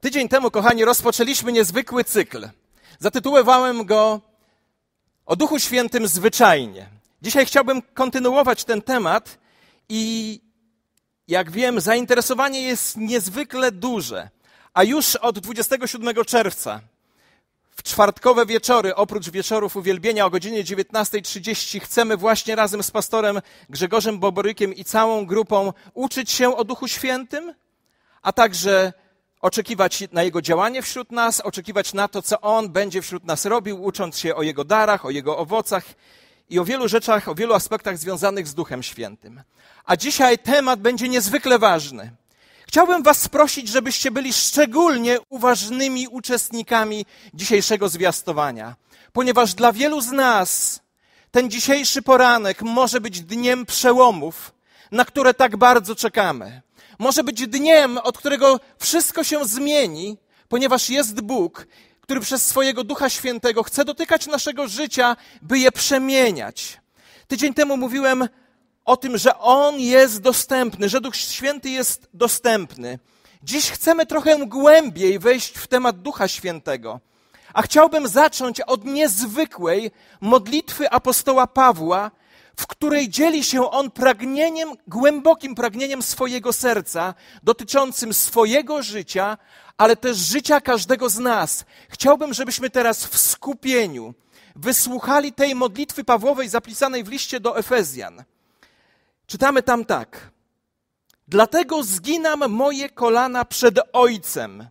Tydzień temu, kochani, rozpoczęliśmy niezwykły cykl. Zatytułowałem go O Duchu Świętym zwyczajnie. Dzisiaj chciałbym kontynuować ten temat i jak wiem, zainteresowanie jest niezwykle duże. A już od 27 czerwca, w czwartkowe wieczory, oprócz wieczorów uwielbienia o godzinie 19.30, chcemy właśnie razem z pastorem Grzegorzem Boborykiem i całą grupą uczyć się o Duchu Świętym, a także oczekiwać na Jego działanie wśród nas, oczekiwać na to, co On będzie wśród nas robił, ucząc się o Jego darach, o Jego owocach i o wielu rzeczach, o wielu aspektach związanych z Duchem Świętym. A dzisiaj temat będzie niezwykle ważny. Chciałbym Was prosić, żebyście byli szczególnie uważnymi uczestnikami dzisiejszego zwiastowania, ponieważ dla wielu z nas ten dzisiejszy poranek może być dniem przełomów, na które tak bardzo czekamy może być dniem, od którego wszystko się zmieni, ponieważ jest Bóg, który przez swojego Ducha Świętego chce dotykać naszego życia, by je przemieniać. Tydzień temu mówiłem o tym, że On jest dostępny, że Duch Święty jest dostępny. Dziś chcemy trochę głębiej wejść w temat Ducha Świętego. A chciałbym zacząć od niezwykłej modlitwy apostoła Pawła, w której dzieli się on pragnieniem, głębokim pragnieniem swojego serca, dotyczącym swojego życia, ale też życia każdego z nas. Chciałbym, żebyśmy teraz w skupieniu wysłuchali tej modlitwy Pawłowej zapisanej w liście do Efezjan. Czytamy tam tak. Dlatego zginam moje kolana przed Ojcem,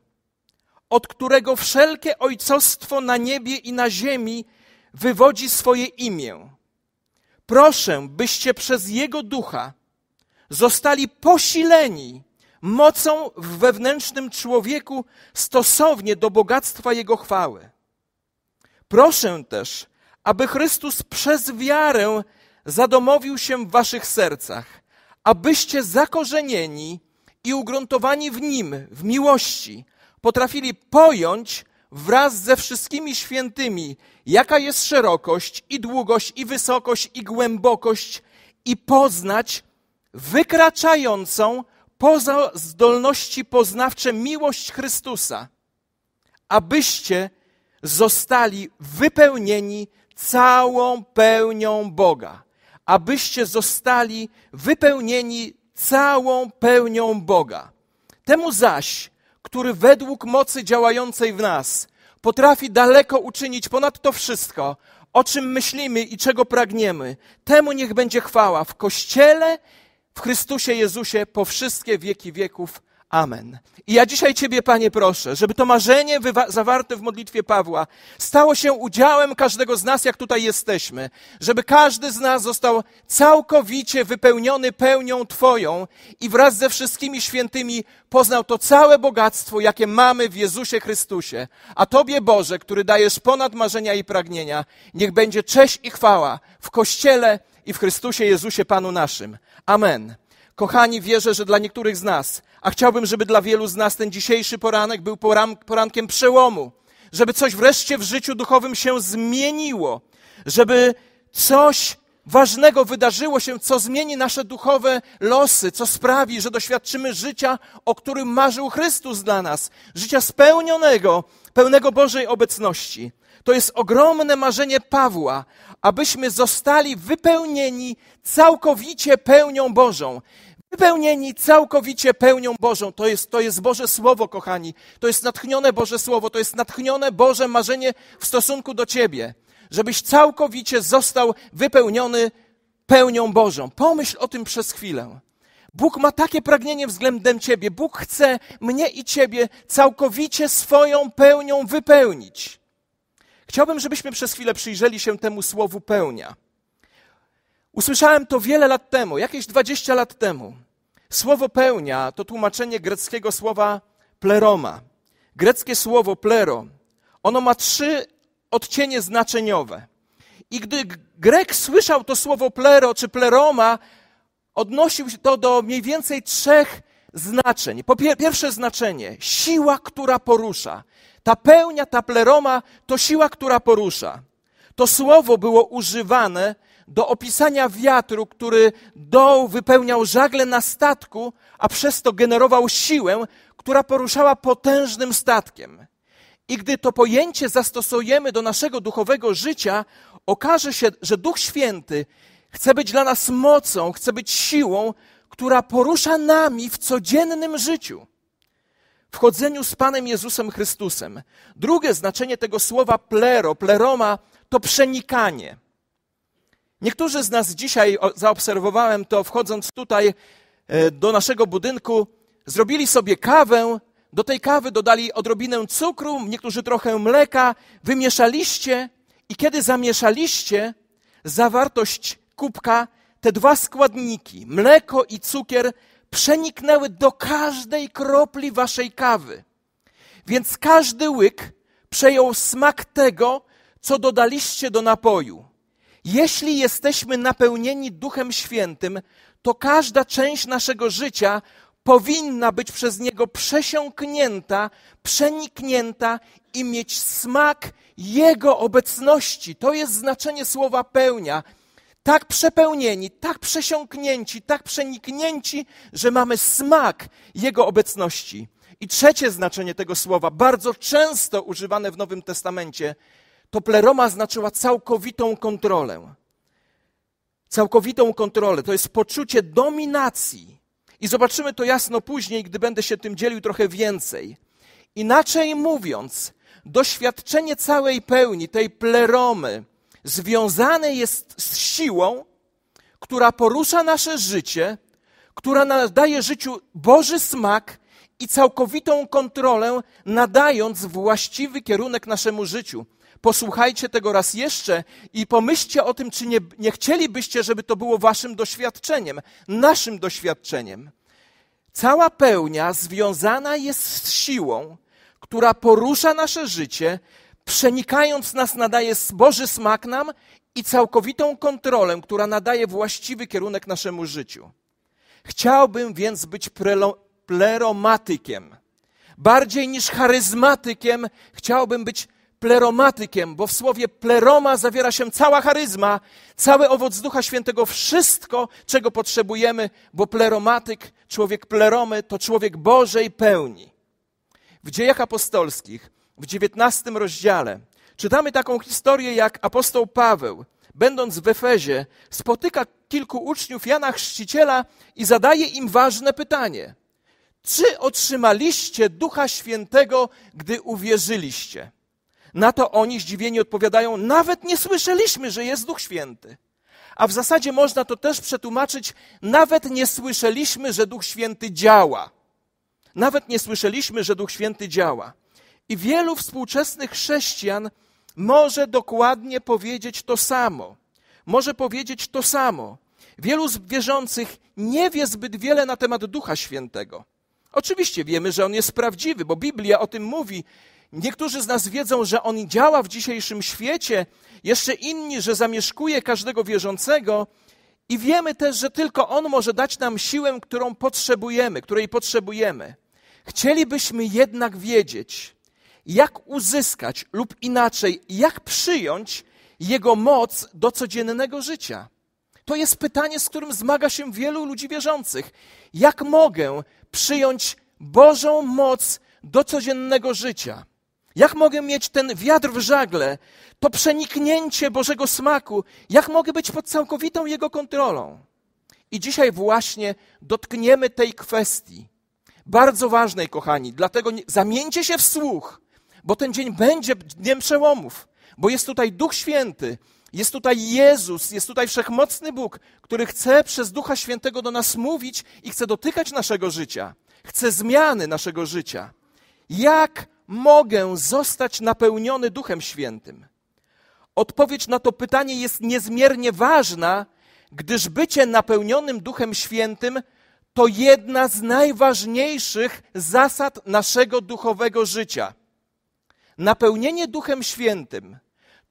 od którego wszelkie ojcostwo na niebie i na ziemi wywodzi swoje imię Proszę, byście przez Jego ducha zostali posileni mocą w wewnętrznym człowieku stosownie do bogactwa Jego chwały. Proszę też, aby Chrystus przez wiarę zadomowił się w waszych sercach, abyście zakorzenieni i ugruntowani w Nim, w miłości, potrafili pojąć wraz ze wszystkimi świętymi, jaka jest szerokość i długość i wysokość i głębokość i poznać wykraczającą poza zdolności poznawcze miłość Chrystusa, abyście zostali wypełnieni całą pełnią Boga. Abyście zostali wypełnieni całą pełnią Boga. Temu zaś, który według mocy działającej w nas potrafi daleko uczynić ponad to wszystko, o czym myślimy i czego pragniemy. Temu niech będzie chwała w Kościele, w Chrystusie Jezusie po wszystkie wieki wieków. Amen. I ja dzisiaj Ciebie, Panie, proszę, żeby to marzenie zawarte w modlitwie Pawła stało się udziałem każdego z nas, jak tutaj jesteśmy, żeby każdy z nas został całkowicie wypełniony pełnią Twoją i wraz ze wszystkimi świętymi poznał to całe bogactwo, jakie mamy w Jezusie Chrystusie. A Tobie, Boże, który dajesz ponad marzenia i pragnienia, niech będzie cześć i chwała w Kościele i w Chrystusie Jezusie Panu naszym. Amen. Kochani, wierzę, że dla niektórych z nas, a chciałbym, żeby dla wielu z nas ten dzisiejszy poranek był porankiem przełomu, żeby coś wreszcie w życiu duchowym się zmieniło, żeby coś ważnego wydarzyło się, co zmieni nasze duchowe losy, co sprawi, że doświadczymy życia, o którym marzył Chrystus dla nas, życia spełnionego, pełnego Bożej obecności. To jest ogromne marzenie Pawła, abyśmy zostali wypełnieni całkowicie pełnią Bożą wypełnieni całkowicie pełnią Bożą. To jest, to jest Boże Słowo, kochani. To jest natchnione Boże Słowo, to jest natchnione Boże marzenie w stosunku do Ciebie, żebyś całkowicie został wypełniony pełnią Bożą. Pomyśl o tym przez chwilę. Bóg ma takie pragnienie względem Ciebie. Bóg chce mnie i Ciebie całkowicie swoją pełnią wypełnić. Chciałbym, żebyśmy przez chwilę przyjrzeli się temu słowu pełnia. Usłyszałem to wiele lat temu, jakieś 20 lat temu. Słowo pełnia to tłumaczenie greckiego słowa pleroma. Greckie słowo plero, ono ma trzy odcienie znaczeniowe. I gdy Grek słyszał to słowo plero czy pleroma, odnosił się to do mniej więcej trzech znaczeń. Po pierwsze znaczenie, siła, która porusza. Ta pełnia, ta pleroma to siła, która porusza. To słowo było używane do opisania wiatru, który doł wypełniał żagle na statku, a przez to generował siłę, która poruszała potężnym statkiem. I gdy to pojęcie zastosujemy do naszego duchowego życia, okaże się, że Duch Święty chce być dla nas mocą, chce być siłą, która porusza nami w codziennym życiu. W chodzeniu z Panem Jezusem Chrystusem. Drugie znaczenie tego słowa plero, pleroma, to przenikanie. Niektórzy z nas dzisiaj, zaobserwowałem to wchodząc tutaj e, do naszego budynku, zrobili sobie kawę, do tej kawy dodali odrobinę cukru, niektórzy trochę mleka, wymieszaliście i kiedy zamieszaliście zawartość kubka, te dwa składniki, mleko i cukier, przeniknęły do każdej kropli waszej kawy. Więc każdy łyk przejął smak tego, co dodaliście do napoju. Jeśli jesteśmy napełnieni Duchem Świętym, to każda część naszego życia powinna być przez Niego przesiąknięta, przeniknięta i mieć smak Jego obecności. To jest znaczenie słowa pełnia. Tak przepełnieni, tak przesiąknięci, tak przeniknięci, że mamy smak Jego obecności. I trzecie znaczenie tego słowa, bardzo często używane w Nowym Testamencie, to pleroma znaczyła całkowitą kontrolę. Całkowitą kontrolę to jest poczucie dominacji. I zobaczymy to jasno później, gdy będę się tym dzielił trochę więcej. Inaczej mówiąc, doświadczenie całej pełni, tej pleromy, związane jest z siłą, która porusza nasze życie, która nadaje życiu Boży smak i całkowitą kontrolę, nadając właściwy kierunek naszemu życiu. Posłuchajcie tego raz jeszcze i pomyślcie o tym, czy nie, nie chcielibyście, żeby to było waszym doświadczeniem, naszym doświadczeniem. Cała pełnia związana jest z siłą, która porusza nasze życie, przenikając nas, nadaje Boży smak nam i całkowitą kontrolę, która nadaje właściwy kierunek naszemu życiu. Chciałbym więc być prelo, pleromatykiem. Bardziej niż charyzmatykiem chciałbym być pleromatykiem, bo w słowie pleroma zawiera się cała charyzma, cały owoc Ducha Świętego, wszystko, czego potrzebujemy, bo pleromatyk, człowiek pleromy, to człowiek Bożej pełni. W dziejach apostolskich, w dziewiętnastym rozdziale, czytamy taką historię, jak apostoł Paweł, będąc w Efezie, spotyka kilku uczniów Jana Chrzciciela i zadaje im ważne pytanie. Czy otrzymaliście Ducha Świętego, gdy uwierzyliście? Na to oni zdziwieni odpowiadają: Nawet nie słyszeliśmy, że jest Duch Święty. A w zasadzie można to też przetłumaczyć: Nawet nie słyszeliśmy, że Duch Święty działa. Nawet nie słyszeliśmy, że Duch Święty działa. I wielu współczesnych chrześcijan może dokładnie powiedzieć to samo. Może powiedzieć to samo. Wielu z wierzących nie wie zbyt wiele na temat Ducha Świętego. Oczywiście wiemy, że on jest prawdziwy, bo Biblia o tym mówi, Niektórzy z nas wiedzą, że on działa w dzisiejszym świecie, jeszcze inni, że zamieszkuje każdego wierzącego, i wiemy też, że tylko on może dać nam siłę, którą potrzebujemy, której potrzebujemy. Chcielibyśmy jednak wiedzieć, jak uzyskać lub inaczej, jak przyjąć jego moc do codziennego życia. To jest pytanie, z którym zmaga się wielu ludzi wierzących. Jak mogę przyjąć Bożą moc do codziennego życia? Jak mogę mieć ten wiatr w żagle, to przeniknięcie Bożego smaku? Jak mogę być pod całkowitą Jego kontrolą? I dzisiaj właśnie dotkniemy tej kwestii. Bardzo ważnej, kochani, dlatego zamieńcie się w słuch, bo ten dzień będzie dniem przełomów, bo jest tutaj Duch Święty, jest tutaj Jezus, jest tutaj wszechmocny Bóg, który chce przez Ducha Świętego do nas mówić i chce dotykać naszego życia, chce zmiany naszego życia. Jak mogę zostać napełniony Duchem Świętym? Odpowiedź na to pytanie jest niezmiernie ważna, gdyż bycie napełnionym Duchem Świętym to jedna z najważniejszych zasad naszego duchowego życia. Napełnienie Duchem Świętym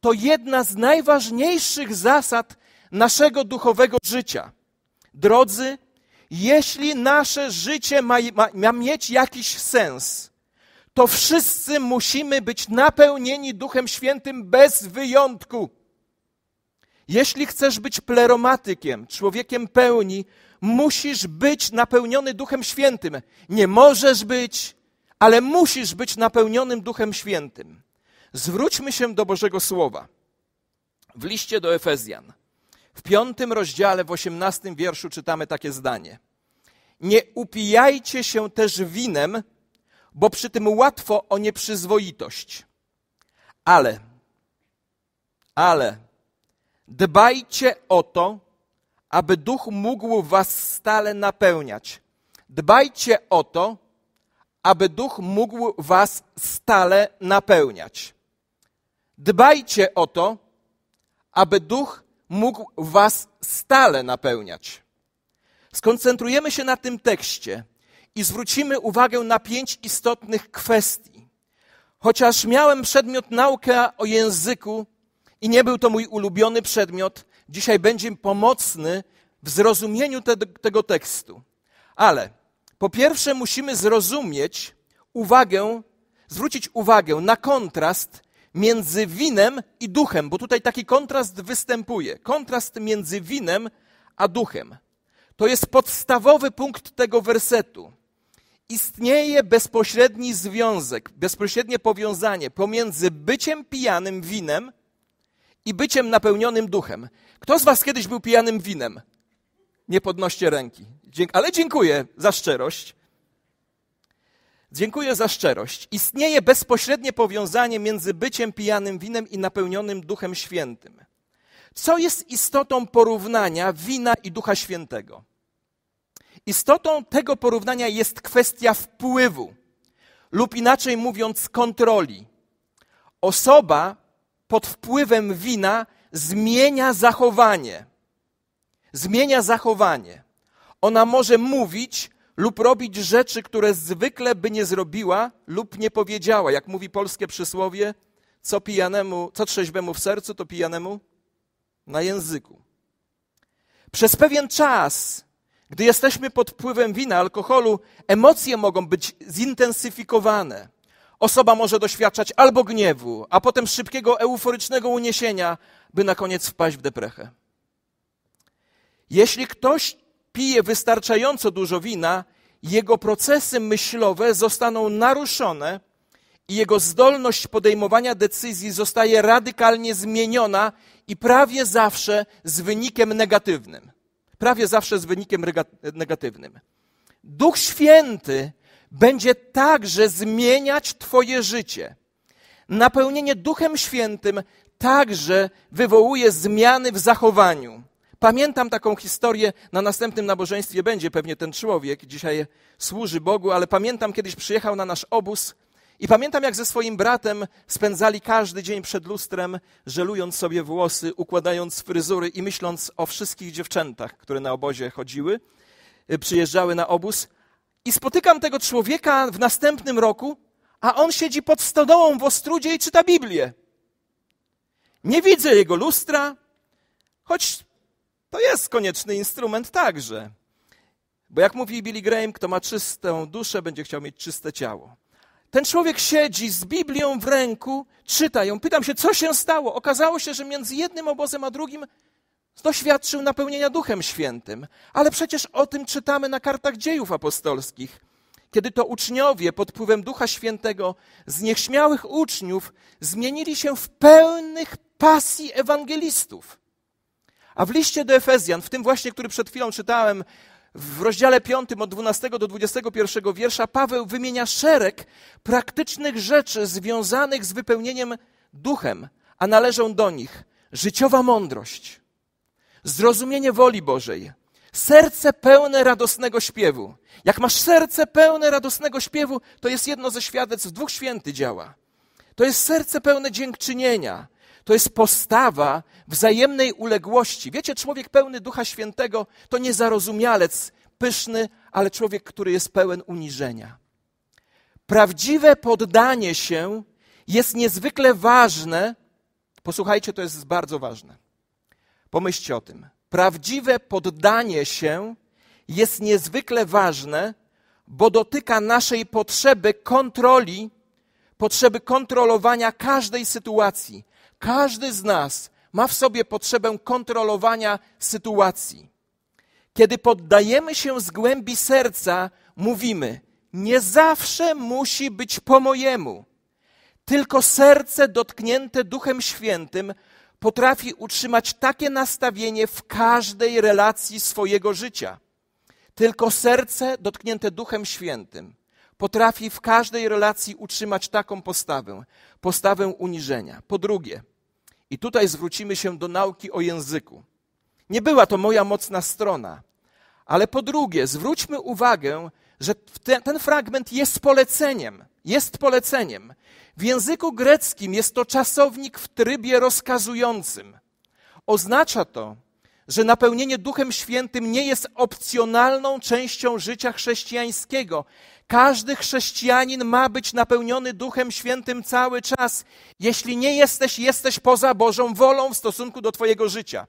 to jedna z najważniejszych zasad naszego duchowego życia. Drodzy, jeśli nasze życie ma, ma, ma mieć jakiś sens, to wszyscy musimy być napełnieni Duchem Świętym bez wyjątku. Jeśli chcesz być pleromatykiem, człowiekiem pełni, musisz być napełniony Duchem Świętym. Nie możesz być, ale musisz być napełnionym Duchem Świętym. Zwróćmy się do Bożego Słowa. W liście do Efezjan, w piątym rozdziale, w osiemnastym wierszu czytamy takie zdanie. Nie upijajcie się też winem, bo przy tym łatwo o nieprzyzwoitość. Ale, ale, dbajcie o to, aby duch mógł was stale napełniać. Dbajcie o to, aby duch mógł was stale napełniać. Dbajcie o to, aby duch mógł was stale napełniać. Skoncentrujemy się na tym tekście i zwrócimy uwagę na pięć istotnych kwestii. Chociaż miałem przedmiot naukę o języku i nie był to mój ulubiony przedmiot, dzisiaj będzie pomocny w zrozumieniu te, tego tekstu. Ale po pierwsze musimy zrozumieć uwagę, zwrócić uwagę na kontrast między winem i duchem, bo tutaj taki kontrast występuje. Kontrast między winem a duchem. To jest podstawowy punkt tego wersetu istnieje bezpośredni związek, bezpośrednie powiązanie pomiędzy byciem pijanym winem i byciem napełnionym duchem. Kto z Was kiedyś był pijanym winem? Nie podnoście ręki. Ale dziękuję za szczerość. Dziękuję za szczerość. Istnieje bezpośrednie powiązanie między byciem pijanym winem i napełnionym Duchem Świętym. Co jest istotą porównania wina i Ducha Świętego? Istotą tego porównania jest kwestia wpływu, lub inaczej mówiąc, kontroli. Osoba pod wpływem wina zmienia zachowanie. Zmienia zachowanie. Ona może mówić lub robić rzeczy, które zwykle by nie zrobiła lub nie powiedziała. Jak mówi polskie przysłowie, co pijanemu, co trzeźbemu w sercu, to pijanemu na języku. Przez pewien czas gdy jesteśmy pod wpływem wina, alkoholu, emocje mogą być zintensyfikowane. Osoba może doświadczać albo gniewu, a potem szybkiego, euforycznego uniesienia, by na koniec wpaść w deprechę. Jeśli ktoś pije wystarczająco dużo wina, jego procesy myślowe zostaną naruszone i jego zdolność podejmowania decyzji zostaje radykalnie zmieniona i prawie zawsze z wynikiem negatywnym prawie zawsze z wynikiem negatywnym. Duch Święty będzie także zmieniać Twoje życie. Napełnienie Duchem Świętym także wywołuje zmiany w zachowaniu. Pamiętam taką historię, na następnym nabożeństwie będzie pewnie ten człowiek, dzisiaj służy Bogu, ale pamiętam kiedyś przyjechał na nasz obóz i pamiętam, jak ze swoim bratem spędzali każdy dzień przed lustrem, żelując sobie włosy, układając fryzury i myśląc o wszystkich dziewczętach, które na obozie chodziły, y, przyjeżdżały na obóz. I spotykam tego człowieka w następnym roku, a on siedzi pod stodołą w Ostrudzie i czyta Biblię. Nie widzę jego lustra, choć to jest konieczny instrument także. Bo jak mówi Billy Graham, kto ma czystą duszę, będzie chciał mieć czyste ciało. Ten człowiek siedzi z Biblią w ręku, czyta ją. Pytam się, co się stało? Okazało się, że między jednym obozem a drugim doświadczył napełnienia Duchem Świętym. Ale przecież o tym czytamy na kartach dziejów apostolskich. Kiedy to uczniowie pod wpływem Ducha Świętego z niechśmiałych uczniów zmienili się w pełnych pasji ewangelistów. A w liście do Efezjan, w tym właśnie, który przed chwilą czytałem, w rozdziale 5 od 12 do 21 wiersza Paweł wymienia szereg praktycznych rzeczy związanych z wypełnieniem duchem, a należą do nich życiowa mądrość, zrozumienie woli Bożej, serce pełne radosnego śpiewu. Jak masz serce pełne radosnego śpiewu, to jest jedno ze świadectw dwóch święty działa. To jest serce pełne dziękczynienia. To jest postawa wzajemnej uległości. Wiecie, człowiek pełny Ducha Świętego to nie zarozumialec pyszny, ale człowiek, który jest pełen uniżenia. Prawdziwe poddanie się jest niezwykle ważne. Posłuchajcie, to jest bardzo ważne. Pomyślcie o tym. Prawdziwe poddanie się jest niezwykle ważne, bo dotyka naszej potrzeby kontroli, potrzeby kontrolowania każdej sytuacji. Każdy z nas ma w sobie potrzebę kontrolowania sytuacji. Kiedy poddajemy się z głębi serca, mówimy: Nie zawsze musi być po mojemu. Tylko serce dotknięte Duchem Świętym potrafi utrzymać takie nastawienie w każdej relacji swojego życia. Tylko serce dotknięte Duchem Świętym potrafi w każdej relacji utrzymać taką postawę postawę uniżenia. Po drugie, i tutaj zwrócimy się do nauki o języku. Nie była to moja mocna strona, ale po drugie, zwróćmy uwagę, że ten fragment jest poleceniem. Jest poleceniem. W języku greckim jest to czasownik w trybie rozkazującym. Oznacza to, że napełnienie Duchem Świętym nie jest opcjonalną częścią życia chrześcijańskiego, każdy chrześcijanin ma być napełniony Duchem Świętym cały czas. Jeśli nie jesteś, jesteś poza Bożą wolą w stosunku do Twojego życia.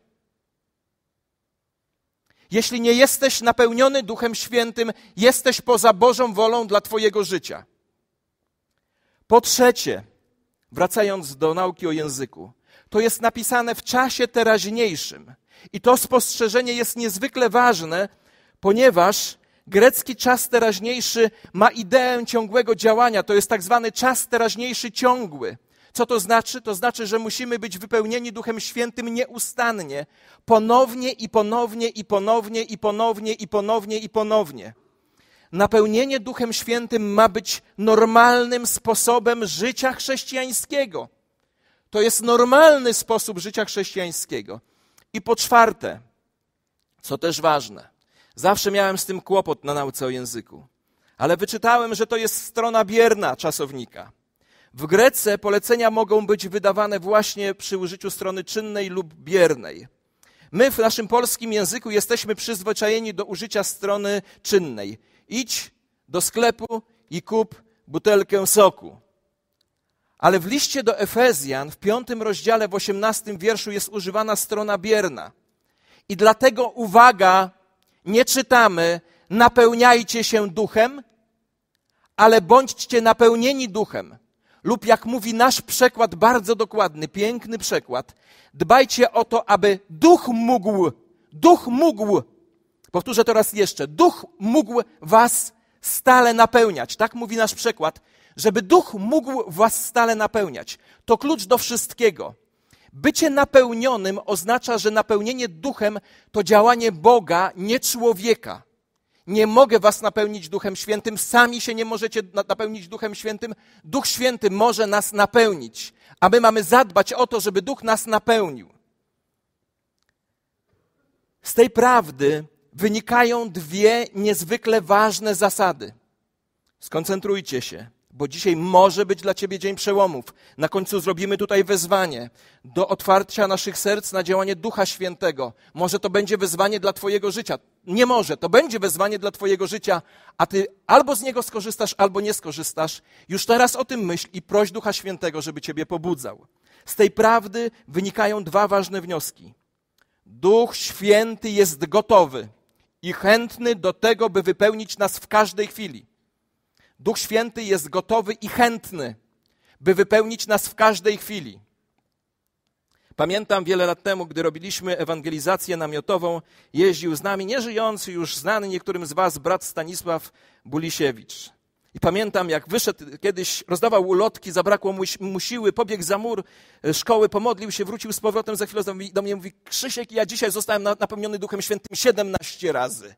Jeśli nie jesteś napełniony Duchem Świętym, jesteś poza Bożą wolą dla Twojego życia. Po trzecie, wracając do nauki o języku, to jest napisane w czasie teraźniejszym. I to spostrzeżenie jest niezwykle ważne, ponieważ grecki czas teraźniejszy ma ideę ciągłego działania. To jest tak zwany czas teraźniejszy ciągły. Co to znaczy? To znaczy, że musimy być wypełnieni Duchem Świętym nieustannie, ponownie i ponownie i ponownie i ponownie i ponownie i ponownie. Napełnienie Duchem Świętym ma być normalnym sposobem życia chrześcijańskiego. To jest normalny sposób życia chrześcijańskiego. I po czwarte, co też ważne, Zawsze miałem z tym kłopot na nauce o języku. Ale wyczytałem, że to jest strona bierna czasownika. W Grece polecenia mogą być wydawane właśnie przy użyciu strony czynnej lub biernej. My w naszym polskim języku jesteśmy przyzwyczajeni do użycia strony czynnej. Idź do sklepu i kup butelkę soku. Ale w liście do Efezjan w piątym rozdziale w osiemnastym wierszu jest używana strona bierna. I dlatego uwaga nie czytamy napełniajcie się duchem, ale bądźcie napełnieni duchem. Lub jak mówi nasz przekład, bardzo dokładny, piękny przekład, dbajcie o to, aby duch mógł, duch mógł, powtórzę to raz jeszcze, duch mógł was stale napełniać. Tak mówi nasz przekład, żeby duch mógł was stale napełniać. To klucz do wszystkiego. Bycie napełnionym oznacza, że napełnienie duchem to działanie Boga, nie człowieka. Nie mogę was napełnić Duchem Świętym, sami się nie możecie napełnić Duchem Świętym. Duch Święty może nas napełnić, a my mamy zadbać o to, żeby Duch nas napełnił. Z tej prawdy wynikają dwie niezwykle ważne zasady. Skoncentrujcie się bo dzisiaj może być dla Ciebie dzień przełomów. Na końcu zrobimy tutaj wezwanie do otwarcia naszych serc na działanie Ducha Świętego. Może to będzie wezwanie dla Twojego życia. Nie może, to będzie wezwanie dla Twojego życia, a Ty albo z niego skorzystasz, albo nie skorzystasz. Już teraz o tym myśl i proś Ducha Świętego, żeby Ciebie pobudzał. Z tej prawdy wynikają dwa ważne wnioski. Duch Święty jest gotowy i chętny do tego, by wypełnić nas w każdej chwili. Duch Święty jest gotowy i chętny, by wypełnić nas w każdej chwili. Pamiętam wiele lat temu, gdy robiliśmy ewangelizację namiotową, jeździł z nami nieżyjący, już znany niektórym z Was, brat Stanisław Bulisiewicz. I pamiętam, jak wyszedł kiedyś, rozdawał ulotki, zabrakło mu, mu siły, pobiegł za mur e, szkoły, pomodlił się, wrócił z powrotem, za chwilę do mnie mówi, Krzysiek, ja dzisiaj zostałem napełniony Duchem Świętym 17 razy.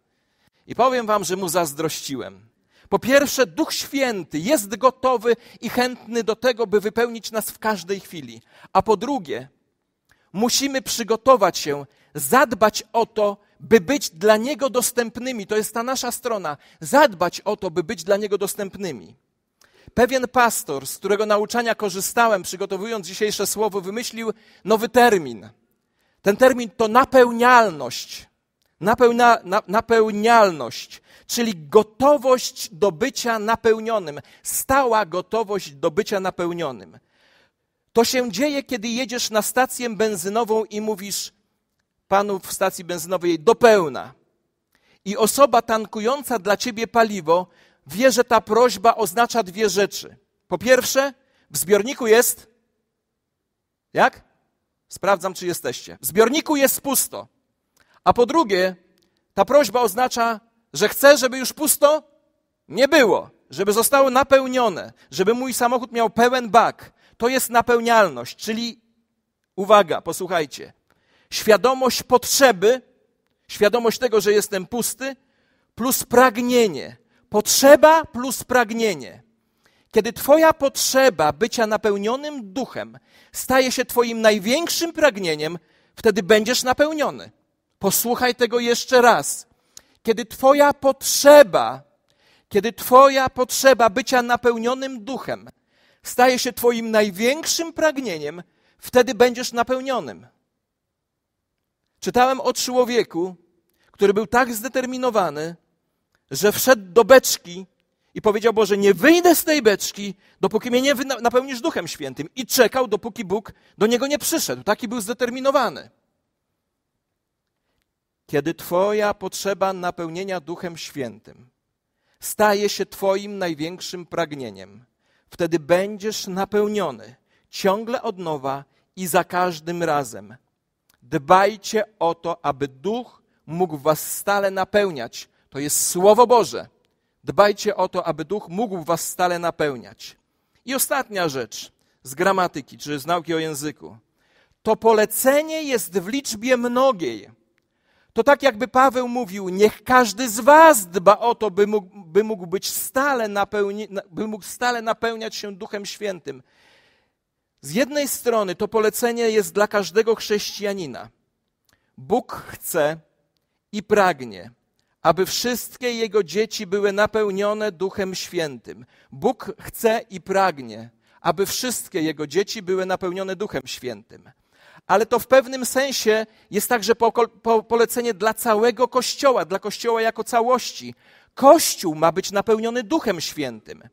I powiem wam, że mu zazdrościłem. Po pierwsze, Duch Święty jest gotowy i chętny do tego, by wypełnić nas w każdej chwili. A po drugie, musimy przygotować się, zadbać o to, by być dla Niego dostępnymi. To jest ta nasza strona. Zadbać o to, by być dla Niego dostępnymi. Pewien pastor, z którego nauczania korzystałem, przygotowując dzisiejsze słowo, wymyślił nowy termin. Ten termin to napełnialność. Napełna, na, napełnialność, czyli gotowość do bycia napełnionym, stała gotowość do bycia napełnionym. To się dzieje, kiedy jedziesz na stację benzynową i mówisz panu w stacji benzynowej do pełna. I osoba tankująca dla ciebie paliwo wie, że ta prośba oznacza dwie rzeczy. Po pierwsze, w zbiorniku jest. Jak? Sprawdzam, czy jesteście. W zbiorniku jest pusto. A po drugie, ta prośba oznacza, że chcę, żeby już pusto nie było, żeby zostało napełnione, żeby mój samochód miał pełen bak. To jest napełnialność, czyli uwaga, posłuchajcie. Świadomość potrzeby, świadomość tego, że jestem pusty, plus pragnienie. Potrzeba plus pragnienie. Kiedy Twoja potrzeba bycia napełnionym duchem staje się Twoim największym pragnieniem, wtedy będziesz napełniony. Posłuchaj tego jeszcze raz. Kiedy Twoja potrzeba, kiedy Twoja potrzeba bycia napełnionym duchem staje się Twoim największym pragnieniem, wtedy będziesz napełnionym. Czytałem o człowieku, który był tak zdeterminowany, że wszedł do beczki i powiedział Boże, nie wyjdę z tej beczki, dopóki mnie nie napełnisz Duchem Świętym. I czekał, dopóki Bóg do niego nie przyszedł. Taki był zdeterminowany kiedy Twoja potrzeba napełnienia Duchem Świętym staje się Twoim największym pragnieniem, wtedy będziesz napełniony ciągle od nowa i za każdym razem. Dbajcie o to, aby Duch mógł Was stale napełniać. To jest Słowo Boże. Dbajcie o to, aby Duch mógł Was stale napełniać. I ostatnia rzecz z gramatyki czy z nauki o języku. To polecenie jest w liczbie mnogiej. To tak jakby Paweł mówił, niech każdy z was dba o to, by mógł, by mógł być stale napełni, by mógł stale napełniać się Duchem Świętym. Z jednej strony to polecenie jest dla każdego chrześcijanina. Bóg chce i pragnie, aby wszystkie jego dzieci były napełnione Duchem Świętym. Bóg chce i pragnie, aby wszystkie jego dzieci były napełnione Duchem Świętym ale to w pewnym sensie jest także polecenie dla całego Kościoła, dla Kościoła jako całości. Kościół ma być napełniony Duchem Świętym.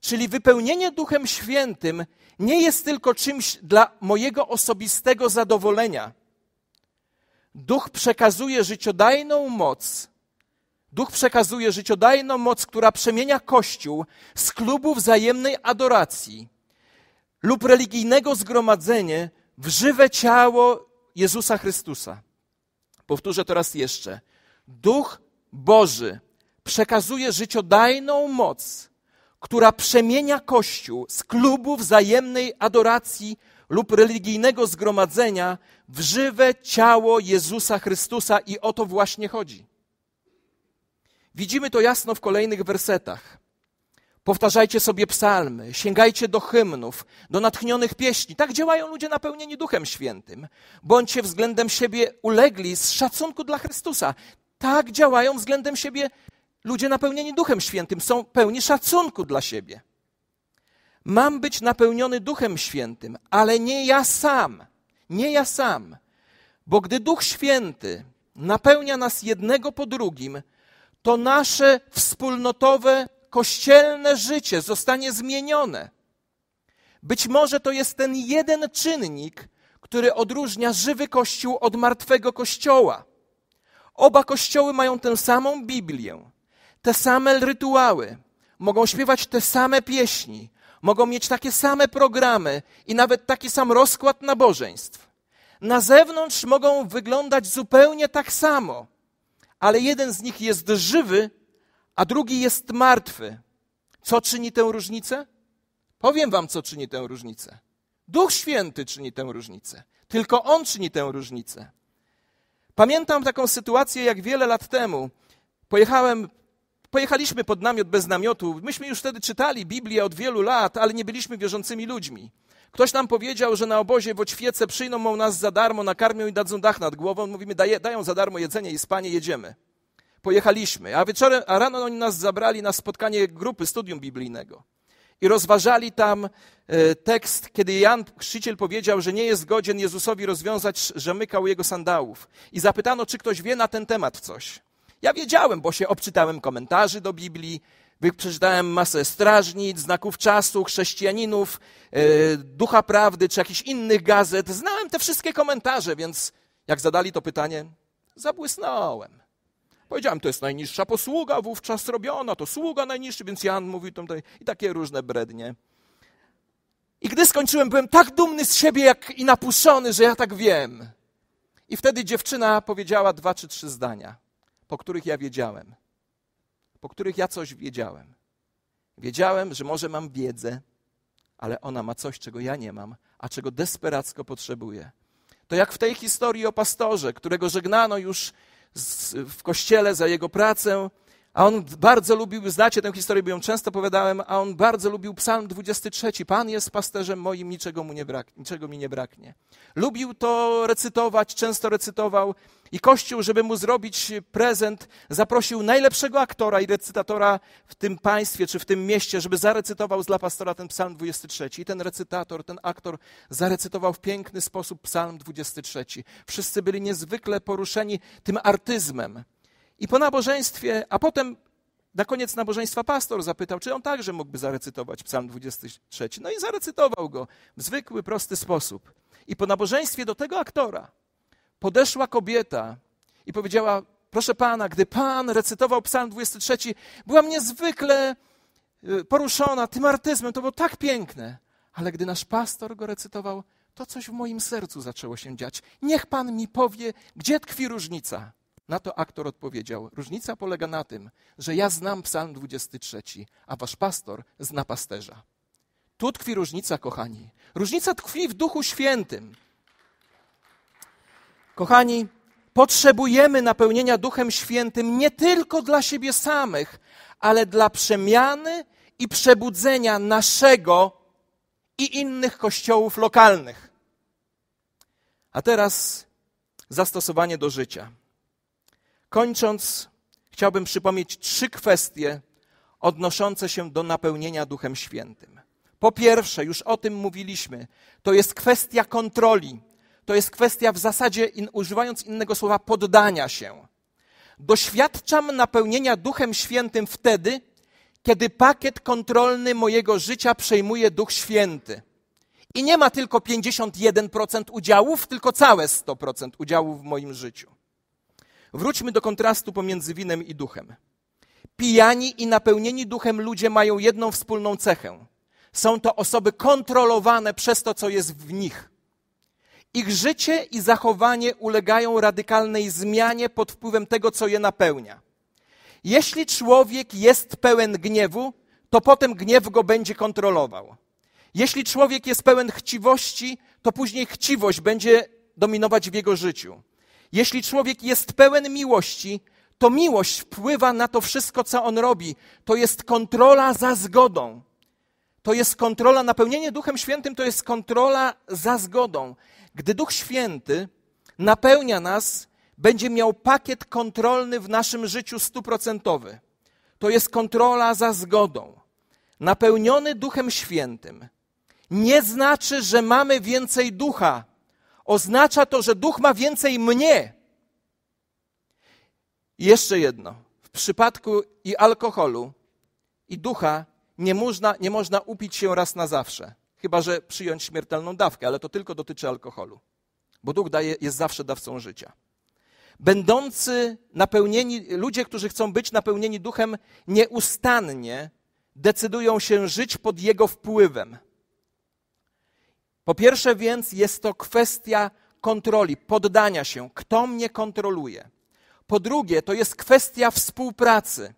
Czyli wypełnienie Duchem Świętym nie jest tylko czymś dla mojego osobistego zadowolenia. Duch przekazuje życiodajną moc. Duch przekazuje życiodajną moc, która przemienia Kościół z klubu wzajemnej adoracji lub religijnego zgromadzenie w żywe ciało Jezusa Chrystusa. Powtórzę to raz jeszcze. Duch Boży przekazuje życiodajną moc, która przemienia Kościół z klubu wzajemnej adoracji lub religijnego zgromadzenia w żywe ciało Jezusa Chrystusa i o to właśnie chodzi. Widzimy to jasno w kolejnych wersetach. Powtarzajcie sobie psalmy, sięgajcie do hymnów, do natchnionych pieśni. Tak działają ludzie napełnieni Duchem Świętym. Bądźcie względem siebie ulegli z szacunku dla Chrystusa. Tak działają względem siebie ludzie napełnieni Duchem Świętym. Są pełni szacunku dla siebie. Mam być napełniony Duchem Świętym, ale nie ja sam. Nie ja sam. Bo gdy Duch Święty napełnia nas jednego po drugim, to nasze wspólnotowe kościelne życie zostanie zmienione. Być może to jest ten jeden czynnik, który odróżnia żywy kościół od martwego kościoła. Oba kościoły mają tę samą Biblię, te same rytuały, mogą śpiewać te same pieśni, mogą mieć takie same programy i nawet taki sam rozkład nabożeństw. Na zewnątrz mogą wyglądać zupełnie tak samo, ale jeden z nich jest żywy, a drugi jest martwy. Co czyni tę różnicę? Powiem wam, co czyni tę różnicę. Duch Święty czyni tę różnicę. Tylko On czyni tę różnicę. Pamiętam taką sytuację, jak wiele lat temu pojechałem, pojechaliśmy pod namiot bez namiotu. Myśmy już wtedy czytali Biblię od wielu lat, ale nie byliśmy wierzącymi ludźmi. Ktoś nam powiedział, że na obozie w Oćwiece przyjmą nas za darmo, nakarmią i dadzą dach nad głową. Mówimy, daje, dają za darmo jedzenie i spanie, jedziemy pojechaliśmy, a wieczorem, a rano oni nas zabrali na spotkanie grupy studium biblijnego. I rozważali tam e, tekst, kiedy Jan Chrzciciel powiedział, że nie jest godzien Jezusowi rozwiązać że mykał jego sandałów. I zapytano, czy ktoś wie na ten temat coś. Ja wiedziałem, bo się obczytałem komentarzy do Biblii, przeczytałem masę strażnic, znaków czasu, chrześcijaninów, e, ducha prawdy czy jakichś innych gazet. Znałem te wszystkie komentarze, więc jak zadali to pytanie, zabłysnąłem. Powiedziałem, to jest najniższa posługa wówczas robiona, to sługa najniższy, więc Jan mówił tutaj i takie różne brednie. I gdy skończyłem, byłem tak dumny z siebie, jak i napuszony, że ja tak wiem. I wtedy dziewczyna powiedziała dwa czy trzy zdania, po których ja wiedziałem, po których ja coś wiedziałem. Wiedziałem, że może mam wiedzę, ale ona ma coś, czego ja nie mam, a czego desperacko potrzebuję. To jak w tej historii o pastorze, którego żegnano już w kościele za jego pracę. A on bardzo lubił, znacie tę historię, bo ją często opowiadałem, a on bardzo lubił psalm 23. Pan jest pasterzem moim, niczego, mu nie brak, niczego mi nie braknie. Lubił to recytować, często recytował i Kościół, żeby mu zrobić prezent, zaprosił najlepszego aktora i recytatora w tym państwie czy w tym mieście, żeby zarecytował dla pastora ten psalm 23. I ten recytator, ten aktor zarecytował w piękny sposób psalm 23. Wszyscy byli niezwykle poruszeni tym artyzmem i po nabożeństwie, a potem na koniec nabożeństwa pastor zapytał, czy on także mógłby zarecytować Psalm 23. No i zarecytował go w zwykły, prosty sposób. I po nabożeństwie do tego aktora podeszła kobieta i powiedziała: Proszę pana, gdy pan recytował Psalm 23, byłam niezwykle y, poruszona tym artyzmem, to było tak piękne. Ale gdy nasz pastor go recytował, to coś w moim sercu zaczęło się dziać. Niech pan mi powie, gdzie tkwi różnica. Na to aktor odpowiedział: Różnica polega na tym, że ja znam Psalm 23, a wasz pastor zna pasterza. Tu tkwi różnica, kochani. Różnica tkwi w Duchu Świętym. Kochani, potrzebujemy napełnienia Duchem Świętym nie tylko dla siebie samych, ale dla przemiany i przebudzenia naszego i innych kościołów lokalnych. A teraz zastosowanie do życia. Kończąc, chciałbym przypomnieć trzy kwestie odnoszące się do napełnienia Duchem Świętym. Po pierwsze, już o tym mówiliśmy, to jest kwestia kontroli. To jest kwestia w zasadzie, in, używając innego słowa, poddania się. Doświadczam napełnienia Duchem Świętym wtedy, kiedy pakiet kontrolny mojego życia przejmuje Duch Święty. I nie ma tylko 51% udziałów, tylko całe 100% udziału w moim życiu. Wróćmy do kontrastu pomiędzy winem i duchem. Pijani i napełnieni duchem ludzie mają jedną wspólną cechę. Są to osoby kontrolowane przez to, co jest w nich. Ich życie i zachowanie ulegają radykalnej zmianie pod wpływem tego, co je napełnia. Jeśli człowiek jest pełen gniewu, to potem gniew go będzie kontrolował. Jeśli człowiek jest pełen chciwości, to później chciwość będzie dominować w jego życiu. Jeśli człowiek jest pełen miłości, to miłość wpływa na to wszystko, co on robi. To jest kontrola za zgodą. To jest kontrola, napełnienie Duchem Świętym to jest kontrola za zgodą. Gdy Duch Święty napełnia nas, będzie miał pakiet kontrolny w naszym życiu stuprocentowy. To jest kontrola za zgodą. Napełniony Duchem Świętym nie znaczy, że mamy więcej ducha oznacza to, że duch ma więcej mnie. I jeszcze jedno. W przypadku i alkoholu, i ducha nie można, nie można upić się raz na zawsze, chyba że przyjąć śmiertelną dawkę, ale to tylko dotyczy alkoholu, bo duch daje, jest zawsze dawcą życia. Będący napełnieni, ludzie, którzy chcą być napełnieni duchem, nieustannie decydują się żyć pod jego wpływem. Po pierwsze więc jest to kwestia kontroli, poddania się, kto mnie kontroluje. Po drugie, to jest kwestia współpracy.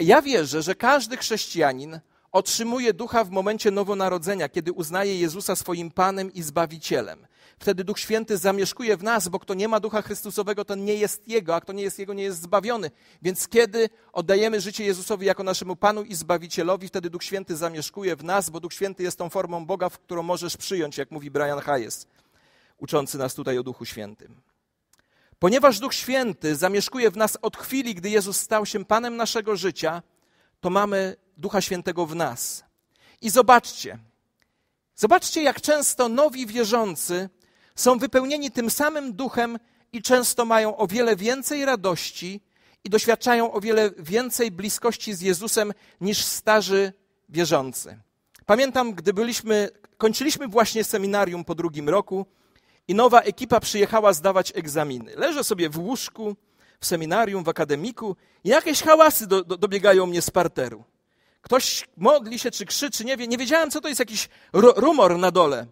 Ja wierzę, że każdy chrześcijanin otrzymuje ducha w momencie nowonarodzenia, kiedy uznaje Jezusa swoim Panem i Zbawicielem wtedy Duch Święty zamieszkuje w nas, bo kto nie ma Ducha Chrystusowego, ten nie jest Jego, a kto nie jest Jego, nie jest zbawiony. Więc kiedy oddajemy życie Jezusowi jako naszemu Panu i Zbawicielowi, wtedy Duch Święty zamieszkuje w nas, bo Duch Święty jest tą formą Boga, w którą możesz przyjąć, jak mówi Brian Hayes, uczący nas tutaj o Duchu Świętym. Ponieważ Duch Święty zamieszkuje w nas od chwili, gdy Jezus stał się Panem naszego życia, to mamy Ducha Świętego w nas. I zobaczcie, zobaczcie, jak często nowi wierzący są wypełnieni tym samym duchem i często mają o wiele więcej radości i doświadczają o wiele więcej bliskości z Jezusem niż starzy wierzący. Pamiętam, gdy byliśmy, kończyliśmy właśnie seminarium po drugim roku i nowa ekipa przyjechała zdawać egzaminy. Leżę sobie w łóżku, w seminarium, w akademiku i jakieś hałasy do, do, dobiegają mnie z parteru. Ktoś modli się czy krzyczy, nie, wie, nie wiedziałem, co to jest jakiś rumor na dole.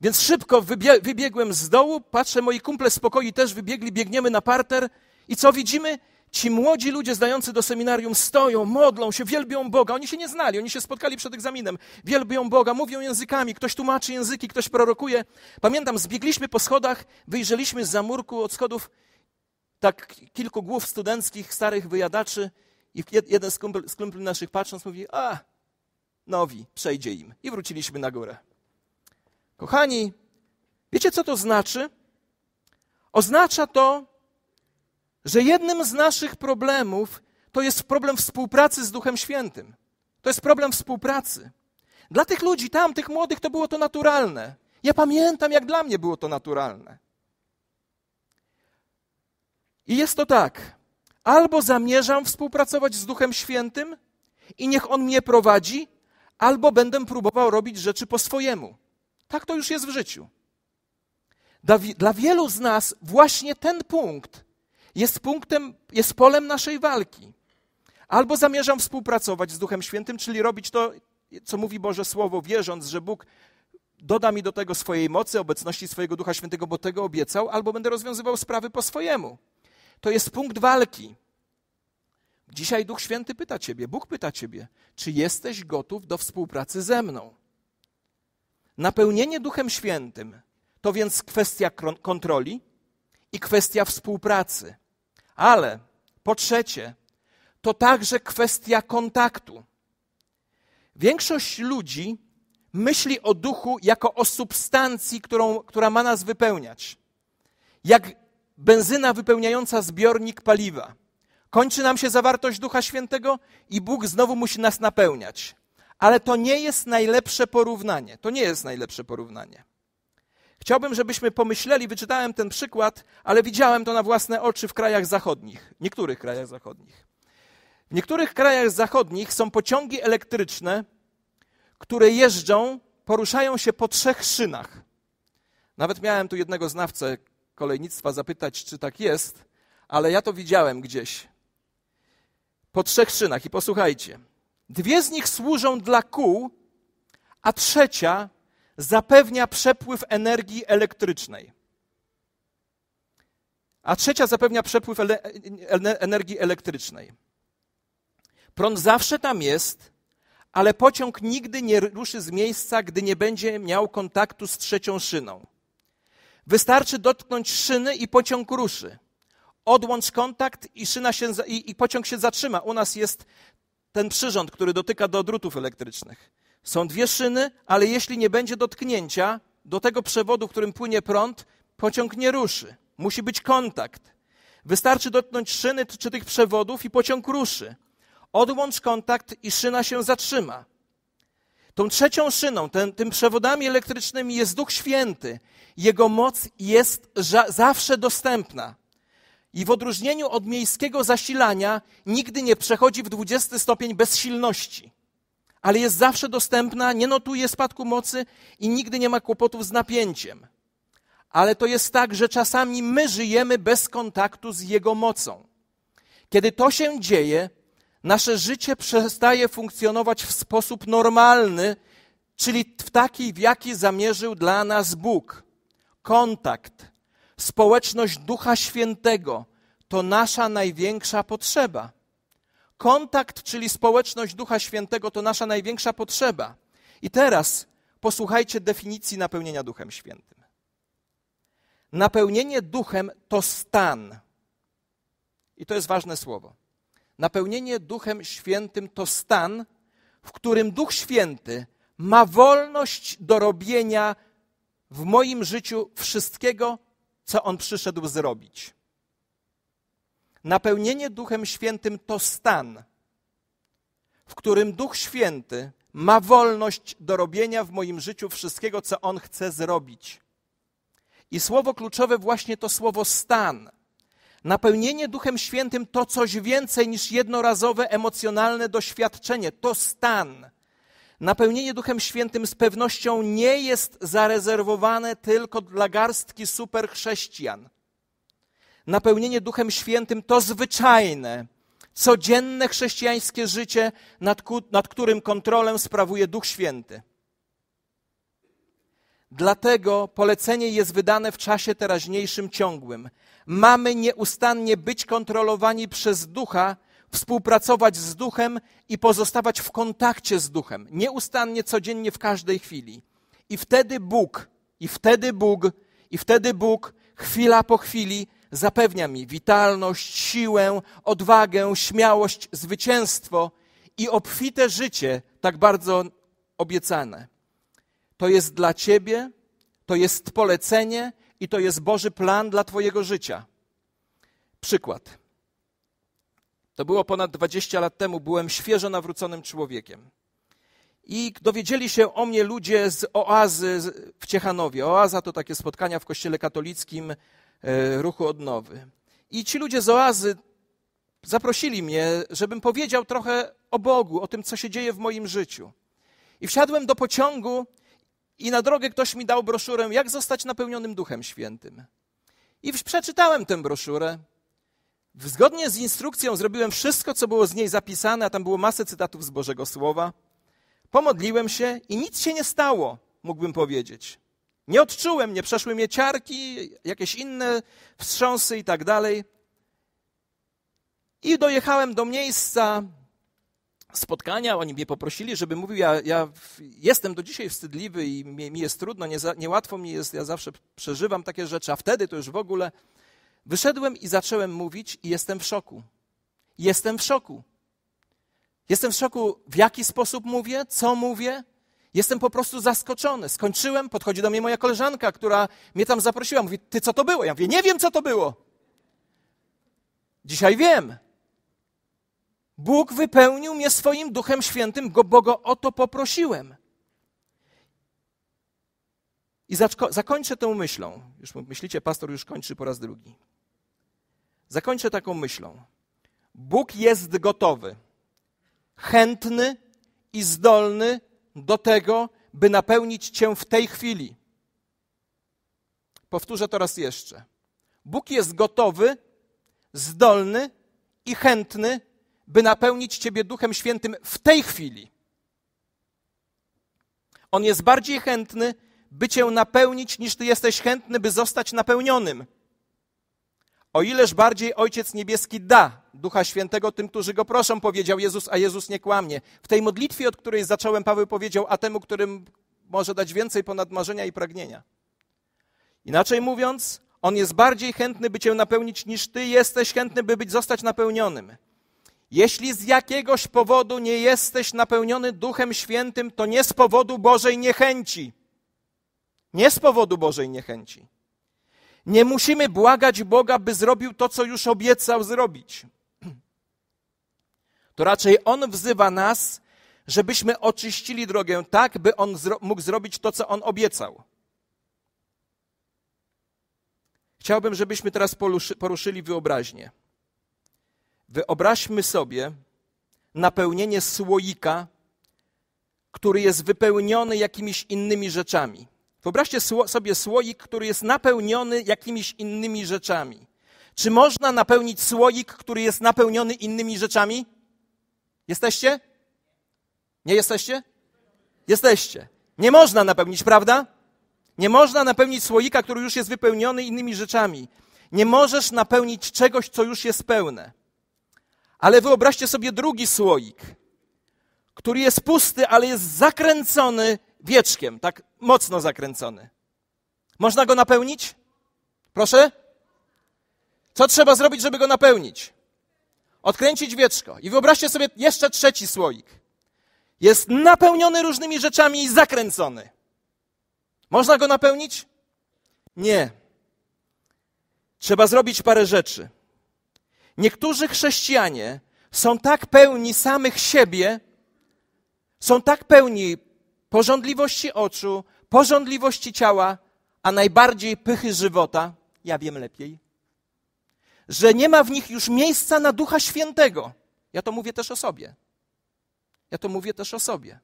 Więc szybko wybie wybiegłem z dołu, patrzę, moi kumple z też wybiegli, biegniemy na parter i co widzimy? Ci młodzi ludzie zdający do seminarium stoją, modlą się, wielbią Boga. Oni się nie znali, oni się spotkali przed egzaminem. Wielbią Boga, mówią językami, ktoś tłumaczy języki, ktoś prorokuje. Pamiętam, zbiegliśmy po schodach, wyjrzeliśmy z zamurku od schodów tak kilku głów studenckich, starych wyjadaczy i jeden z kumpli, z kumpli naszych patrząc mówi, a, nowi, przejdzie im. I wróciliśmy na górę. Kochani, wiecie co to znaczy? Oznacza to, że jednym z naszych problemów to jest problem współpracy z Duchem Świętym. To jest problem współpracy. Dla tych ludzi tam, tych młodych, to było to naturalne. Ja pamiętam, jak dla mnie było to naturalne. I jest to tak: albo zamierzam współpracować z Duchem Świętym i niech On mnie prowadzi, albo będę próbował robić rzeczy po swojemu. Tak to już jest w życiu. Dla, dla wielu z nas właśnie ten punkt jest punktem, jest polem naszej walki. Albo zamierzam współpracować z Duchem Świętym, czyli robić to, co mówi Boże Słowo, wierząc, że Bóg doda mi do tego swojej mocy, obecności swojego Ducha Świętego, bo tego obiecał, albo będę rozwiązywał sprawy po swojemu. To jest punkt walki. Dzisiaj Duch Święty pyta Ciebie, Bóg pyta Ciebie, czy jesteś gotów do współpracy ze mną? Napełnienie Duchem Świętym to więc kwestia kontroli i kwestia współpracy. Ale po trzecie, to także kwestia kontaktu. Większość ludzi myśli o duchu jako o substancji, którą, która ma nas wypełniać. Jak benzyna wypełniająca zbiornik paliwa. Kończy nam się zawartość Ducha Świętego i Bóg znowu musi nas napełniać ale to nie jest najlepsze porównanie. To nie jest najlepsze porównanie. Chciałbym, żebyśmy pomyśleli, wyczytałem ten przykład, ale widziałem to na własne oczy w krajach zachodnich, niektórych krajach zachodnich. W niektórych krajach zachodnich są pociągi elektryczne, które jeżdżą, poruszają się po trzech szynach. Nawet miałem tu jednego znawcę kolejnictwa zapytać, czy tak jest, ale ja to widziałem gdzieś. Po trzech szynach i posłuchajcie. Dwie z nich służą dla kół, a trzecia zapewnia przepływ energii elektrycznej. A trzecia zapewnia przepływ ele energii elektrycznej. Prąd zawsze tam jest, ale pociąg nigdy nie ruszy z miejsca, gdy nie będzie miał kontaktu z trzecią szyną. Wystarczy dotknąć szyny i pociąg ruszy. Odłącz kontakt i, szyna się, i, i pociąg się zatrzyma. U nas jest ten przyrząd, który dotyka do drutów elektrycznych. Są dwie szyny, ale jeśli nie będzie dotknięcia do tego przewodu, którym płynie prąd, pociąg nie ruszy. Musi być kontakt. Wystarczy dotknąć szyny czy tych przewodów i pociąg ruszy. Odłącz kontakt i szyna się zatrzyma. Tą trzecią szyną, ten, tym przewodami elektrycznymi jest Duch Święty. Jego moc jest zawsze dostępna i w odróżnieniu od miejskiego zasilania nigdy nie przechodzi w 20 stopień bezsilności, ale jest zawsze dostępna, nie notuje spadku mocy i nigdy nie ma kłopotów z napięciem. Ale to jest tak, że czasami my żyjemy bez kontaktu z jego mocą. Kiedy to się dzieje, nasze życie przestaje funkcjonować w sposób normalny, czyli w taki, w jaki zamierzył dla nas Bóg. Kontakt, Społeczność Ducha Świętego to nasza największa potrzeba. Kontakt, czyli społeczność Ducha Świętego, to nasza największa potrzeba. I teraz posłuchajcie definicji napełnienia Duchem Świętym. Napełnienie Duchem to stan. I to jest ważne słowo. Napełnienie Duchem Świętym to stan, w którym Duch Święty ma wolność do robienia w moim życiu wszystkiego, co on przyszedł zrobić. Napełnienie Duchem Świętym to stan, w którym Duch Święty ma wolność do robienia w moim życiu wszystkiego, co on chce zrobić. I słowo kluczowe właśnie to słowo stan. Napełnienie Duchem Świętym to coś więcej niż jednorazowe emocjonalne doświadczenie, to stan. Napełnienie Duchem Świętym z pewnością nie jest zarezerwowane tylko dla garstki superchrześcijan. Napełnienie Duchem Świętym to zwyczajne, codzienne chrześcijańskie życie, nad, ku, nad którym kontrolę sprawuje Duch Święty. Dlatego polecenie jest wydane w czasie teraźniejszym ciągłym. Mamy nieustannie być kontrolowani przez Ducha, współpracować z Duchem i pozostawać w kontakcie z Duchem, nieustannie, codziennie, w każdej chwili. I wtedy Bóg, i wtedy Bóg, i wtedy Bóg, chwila po chwili, zapewnia mi witalność, siłę, odwagę, śmiałość, zwycięstwo i obfite życie, tak bardzo obiecane. To jest dla Ciebie, to jest polecenie i to jest Boży plan dla Twojego życia. Przykład. To było ponad 20 lat temu, byłem świeżo nawróconym człowiekiem. I dowiedzieli się o mnie ludzie z oazy w Ciechanowie. Oaza to takie spotkania w kościele katolickim e, ruchu odnowy. I ci ludzie z oazy zaprosili mnie, żebym powiedział trochę o Bogu, o tym, co się dzieje w moim życiu. I wsiadłem do pociągu i na drogę ktoś mi dał broszurę, jak zostać napełnionym Duchem Świętym. I przeczytałem tę broszurę Zgodnie z instrukcją zrobiłem wszystko, co było z niej zapisane, a tam było masę cytatów z Bożego Słowa. Pomodliłem się i nic się nie stało, mógłbym powiedzieć. Nie odczułem, nie przeszły mnie ciarki, jakieś inne wstrząsy i tak dalej. I dojechałem do miejsca spotkania. Oni mnie poprosili, żeby mówił. Ja, ja jestem do dzisiaj wstydliwy i mi, mi jest trudno, nie za, niełatwo mi jest. Ja zawsze przeżywam takie rzeczy, a wtedy to już w ogóle Wyszedłem i zacząłem mówić, i jestem w szoku. Jestem w szoku. Jestem w szoku, w jaki sposób mówię, co mówię. Jestem po prostu zaskoczony. Skończyłem, podchodzi do mnie moja koleżanka, która mnie tam zaprosiła. Mówi, ty co to było? Ja mówię, nie wiem, co to było. Dzisiaj wiem. Bóg wypełnił mnie swoim Duchem Świętym, bo go o to poprosiłem. I zakończę tą myślą. Już myślicie, pastor już kończy po raz drugi. Zakończę taką myślą. Bóg jest gotowy, chętny i zdolny do tego, by napełnić cię w tej chwili. Powtórzę to raz jeszcze. Bóg jest gotowy, zdolny i chętny, by napełnić ciebie Duchem Świętym w tej chwili. On jest bardziej chętny, by cię napełnić, niż ty jesteś chętny, by zostać napełnionym. O ileż bardziej Ojciec Niebieski da Ducha Świętego tym, którzy go proszą, powiedział Jezus, a Jezus nie kłamie. W tej modlitwie, od której zacząłem, Paweł powiedział, a temu, którym może dać więcej ponad marzenia i pragnienia. Inaczej mówiąc, on jest bardziej chętny, by cię napełnić, niż ty jesteś chętny, by być, zostać napełnionym. Jeśli z jakiegoś powodu nie jesteś napełniony Duchem Świętym, to nie z powodu Bożej niechęci. Nie z powodu Bożej niechęci. Nie musimy błagać Boga, by zrobił to, co już obiecał zrobić. To raczej On wzywa nas, żebyśmy oczyścili drogę tak, by On zro mógł zrobić to, co On obiecał. Chciałbym, żebyśmy teraz poruszyli wyobraźnię. Wyobraźmy sobie napełnienie słoika, który jest wypełniony jakimiś innymi rzeczami. Wyobraźcie sobie słoik, który jest napełniony jakimiś innymi rzeczami. Czy można napełnić słoik, który jest napełniony innymi rzeczami? Jesteście? Nie jesteście? Jesteście. Nie można napełnić, prawda? Nie można napełnić słoika, który już jest wypełniony innymi rzeczami. Nie możesz napełnić czegoś, co już jest pełne. Ale wyobraźcie sobie drugi słoik, który jest pusty, ale jest zakręcony wieczkiem, tak mocno zakręcony. Można go napełnić? Proszę? Co trzeba zrobić, żeby go napełnić? Odkręcić wieczko. I wyobraźcie sobie jeszcze trzeci słoik. Jest napełniony różnymi rzeczami i zakręcony. Można go napełnić? Nie. Trzeba zrobić parę rzeczy. Niektórzy chrześcijanie są tak pełni samych siebie, są tak pełni pożądliwości oczu, pożądliwości ciała, a najbardziej pychy żywota, ja wiem lepiej, że nie ma w nich już miejsca na Ducha Świętego. Ja to mówię też o sobie. Ja to mówię też o sobie.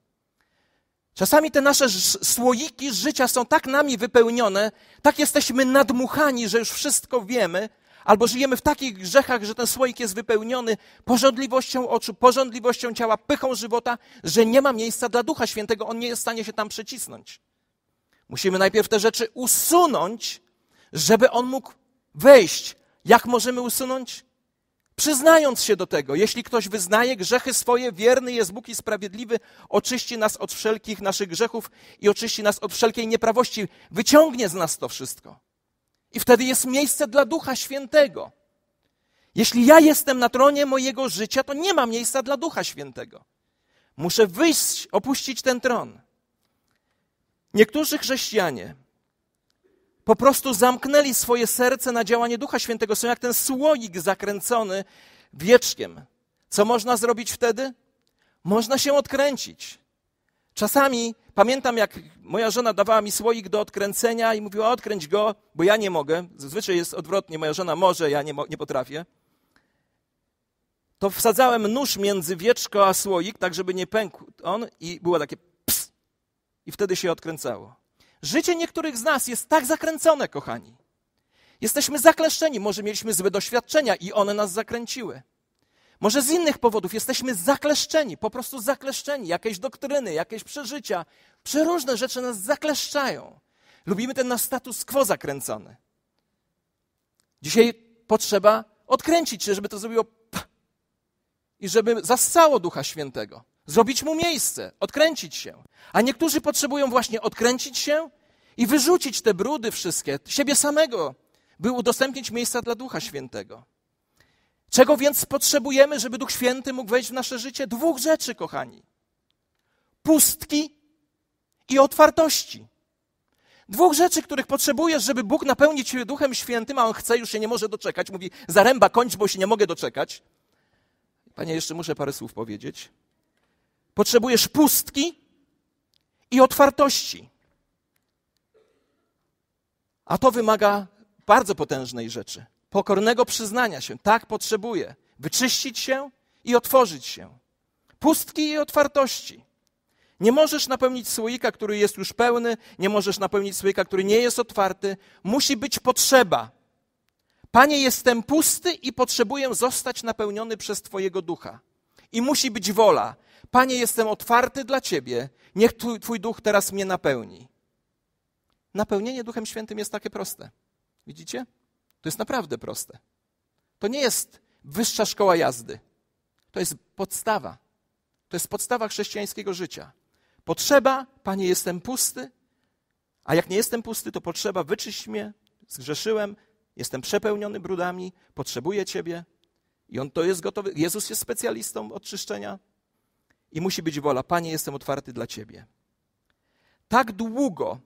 Czasami te nasze słoiki życia są tak nami wypełnione, tak jesteśmy nadmuchani, że już wszystko wiemy, Albo żyjemy w takich grzechach, że ten słoik jest wypełniony porządliwością oczu, porządliwością ciała, pychą żywota, że nie ma miejsca dla Ducha Świętego, on nie jest w stanie się tam przecisnąć. Musimy najpierw te rzeczy usunąć, żeby on mógł wejść. Jak możemy usunąć? Przyznając się do tego, jeśli ktoś wyznaje grzechy swoje, wierny jest Bóg i sprawiedliwy, oczyści nas od wszelkich naszych grzechów i oczyści nas od wszelkiej nieprawości, wyciągnie z nas to wszystko. I wtedy jest miejsce dla Ducha Świętego. Jeśli ja jestem na tronie mojego życia, to nie ma miejsca dla Ducha Świętego. Muszę wyjść, opuścić ten tron. Niektórzy chrześcijanie po prostu zamknęli swoje serce na działanie Ducha Świętego. Są jak ten słoik zakręcony wieczkiem. Co można zrobić wtedy? Można się odkręcić. Czasami pamiętam, jak moja żona dawała mi słoik do odkręcenia i mówiła: odkręć go, bo ja nie mogę. Zazwyczaj jest odwrotnie: moja żona może, ja nie, nie potrafię. To wsadzałem nóż między wieczko a słoik, tak żeby nie pękł on, i było takie ps, i wtedy się odkręcało. Życie niektórych z nas jest tak zakręcone, kochani. Jesteśmy zakleszczeni, może mieliśmy złe doświadczenia i one nas zakręciły. Może z innych powodów jesteśmy zakleszczeni, po prostu zakleszczeni. Jakieś doktryny, jakieś przeżycia, przeróżne rzeczy nas zakleszczają. Lubimy ten nasz status quo zakręcony. Dzisiaj potrzeba odkręcić się, żeby to zrobiło i żeby zassało Ducha Świętego. Zrobić mu miejsce, odkręcić się. A niektórzy potrzebują właśnie odkręcić się i wyrzucić te brudy wszystkie, siebie samego, by udostępnić miejsca dla Ducha Świętego. Czego więc potrzebujemy, żeby Duch Święty mógł wejść w nasze życie? Dwóch rzeczy, kochani: pustki i otwartości. Dwóch rzeczy, których potrzebujesz, żeby Bóg napełnić Ciebie Duchem Świętym, a On chce, już się nie może doczekać. Mówi, zaręba, kończ, bo się nie mogę doczekać. Panie, jeszcze muszę parę słów powiedzieć. Potrzebujesz pustki i otwartości. A to wymaga bardzo potężnej rzeczy pokornego przyznania się. Tak potrzebuje. Wyczyścić się i otworzyć się. Pustki i otwartości. Nie możesz napełnić słoika, który jest już pełny, nie możesz napełnić słoika, który nie jest otwarty. Musi być potrzeba. Panie, jestem pusty i potrzebuję zostać napełniony przez Twojego ducha. I musi być wola. Panie, jestem otwarty dla Ciebie. Niech Twój duch teraz mnie napełni. Napełnienie Duchem Świętym jest takie proste. Widzicie? To jest naprawdę proste. To nie jest wyższa szkoła jazdy. To jest podstawa. To jest podstawa chrześcijańskiego życia. Potrzeba, Panie, jestem pusty, a jak nie jestem pusty, to potrzeba, wyczyść mnie, zgrzeszyłem, jestem przepełniony brudami, potrzebuję Ciebie. I on to jest gotowy. Jezus jest specjalistą odczyszczenia i musi być wola. Panie, jestem otwarty dla Ciebie. Tak długo,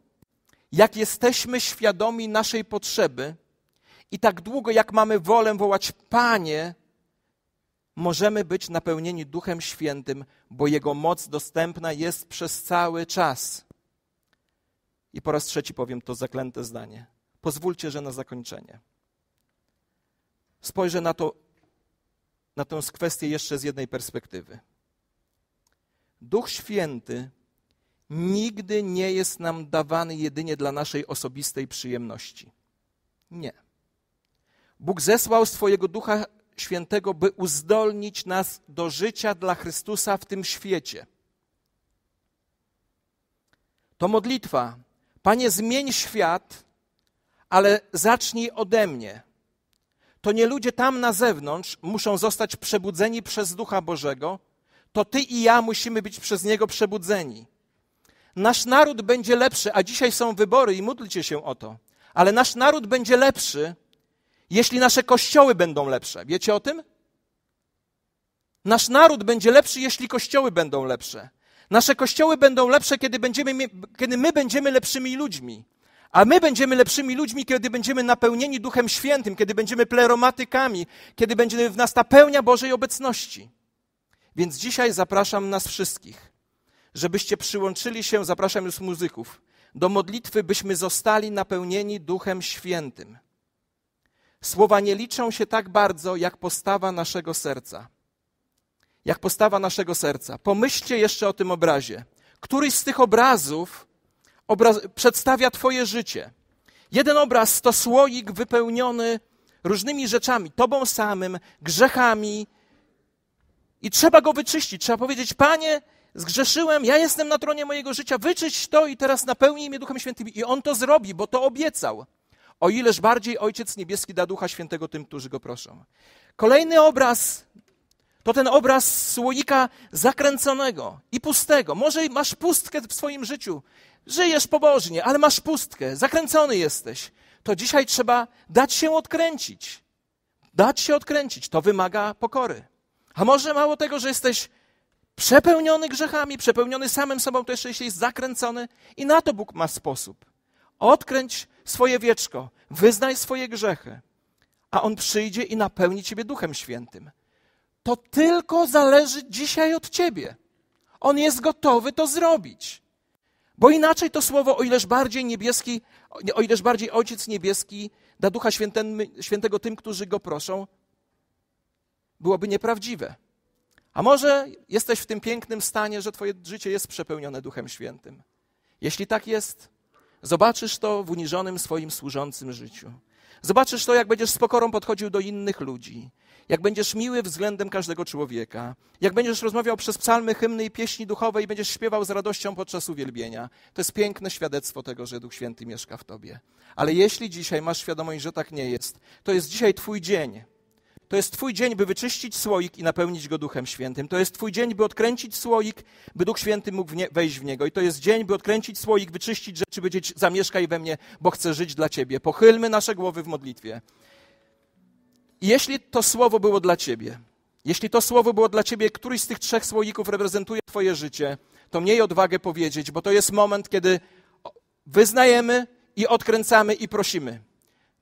jak jesteśmy świadomi naszej potrzeby, i tak długo, jak mamy wolę wołać Panie, możemy być napełnieni Duchem Świętym, bo Jego moc dostępna jest przez cały czas. I po raz trzeci powiem to zaklęte zdanie. Pozwólcie, że na zakończenie. Spojrzę na, to, na tę kwestię jeszcze z jednej perspektywy. Duch Święty nigdy nie jest nam dawany jedynie dla naszej osobistej przyjemności. Nie. Bóg zesłał swojego Ducha Świętego, by uzdolnić nas do życia dla Chrystusa w tym świecie. To modlitwa. Panie, zmień świat, ale zacznij ode mnie. To nie ludzie tam na zewnątrz muszą zostać przebudzeni przez Ducha Bożego, to ty i ja musimy być przez niego przebudzeni. Nasz naród będzie lepszy, a dzisiaj są wybory i módlcie się o to, ale nasz naród będzie lepszy, jeśli nasze kościoły będą lepsze. Wiecie o tym? Nasz naród będzie lepszy, jeśli kościoły będą lepsze. Nasze kościoły będą lepsze, kiedy, będziemy, kiedy my będziemy lepszymi ludźmi. A my będziemy lepszymi ludźmi, kiedy będziemy napełnieni Duchem Świętym, kiedy będziemy pleromatykami, kiedy będzie w nas ta pełnia Bożej obecności. Więc dzisiaj zapraszam nas wszystkich, żebyście przyłączyli się, zapraszam już muzyków, do modlitwy, byśmy zostali napełnieni Duchem Świętym. Słowa nie liczą się tak bardzo, jak postawa naszego serca. Jak postawa naszego serca. Pomyślcie jeszcze o tym obrazie. Któryś z tych obrazów obraz, przedstawia Twoje życie. Jeden obraz to słoik wypełniony różnymi rzeczami, Tobą samym, grzechami. I trzeba go wyczyścić. Trzeba powiedzieć, Panie, zgrzeszyłem, ja jestem na tronie mojego życia, wyczyść to i teraz napełnij mnie Duchem Świętym. I On to zrobi, bo to obiecał. O ileż bardziej Ojciec Niebieski da Ducha Świętego tym, którzy go proszą. Kolejny obraz to ten obraz słoika zakręconego i pustego. Może masz pustkę w swoim życiu, żyjesz pobożnie, ale masz pustkę, zakręcony jesteś. To dzisiaj trzeba dać się odkręcić. Dać się odkręcić, to wymaga pokory. A może mało tego, że jesteś przepełniony grzechami, przepełniony samym sobą, to jeszcze jesteś zakręcony i na to Bóg ma sposób. Odkręć swoje wieczko, wyznaj swoje grzechy, a On przyjdzie i napełni Ciebie Duchem Świętym. To tylko zależy dzisiaj od Ciebie. On jest gotowy to zrobić. Bo inaczej to słowo, o ileż bardziej niebieski, o ileż bardziej Ojciec Niebieski da Ducha Świętego tym, którzy Go proszą, byłoby nieprawdziwe. A może jesteś w tym pięknym stanie, że Twoje życie jest przepełnione Duchem Świętym. Jeśli tak jest, Zobaczysz to w uniżonym swoim służącym życiu. Zobaczysz to, jak będziesz z pokorą podchodził do innych ludzi, jak będziesz miły względem każdego człowieka, jak będziesz rozmawiał przez psalmy, hymny i pieśni duchowe i będziesz śpiewał z radością podczas uwielbienia. To jest piękne świadectwo tego, że Duch Święty mieszka w tobie. Ale jeśli dzisiaj masz świadomość, że tak nie jest, to jest dzisiaj Twój dzień to jest Twój dzień, by wyczyścić słoik i napełnić go Duchem Świętym. To jest Twój dzień, by odkręcić słoik, by Duch Święty mógł w nie, wejść w niego. I to jest dzień, by odkręcić słoik, wyczyścić rzeczy, by dzieć, zamieszkaj we mnie, bo chcę żyć dla Ciebie. Pochylmy nasze głowy w modlitwie. I jeśli to słowo było dla Ciebie, jeśli to słowo było dla Ciebie, któryś z tych trzech słoików reprezentuje Twoje życie, to miej odwagę powiedzieć, bo to jest moment, kiedy wyznajemy i odkręcamy i prosimy.